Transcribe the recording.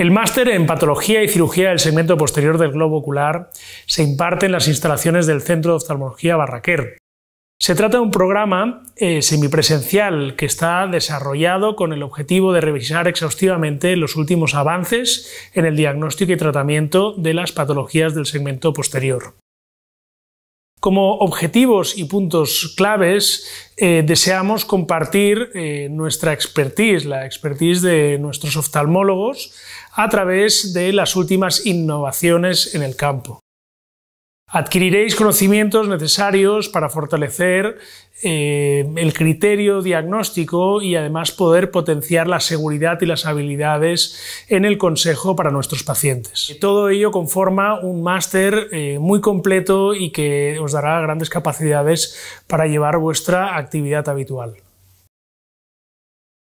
El máster en Patología y Cirugía del Segmento Posterior del Globo Ocular se imparte en las instalaciones del Centro de Oftalmología Barraquer. Se trata de un programa eh, semipresencial que está desarrollado con el objetivo de revisar exhaustivamente los últimos avances en el diagnóstico y tratamiento de las patologías del segmento posterior. Como objetivos y puntos claves, eh, deseamos compartir eh, nuestra expertise, la expertise de nuestros oftalmólogos, a través de las últimas innovaciones en el campo. Adquiriréis conocimientos necesarios para fortalecer eh, el criterio diagnóstico y además poder potenciar la seguridad y las habilidades en el consejo para nuestros pacientes. Todo ello conforma un máster eh, muy completo y que os dará grandes capacidades para llevar vuestra actividad habitual.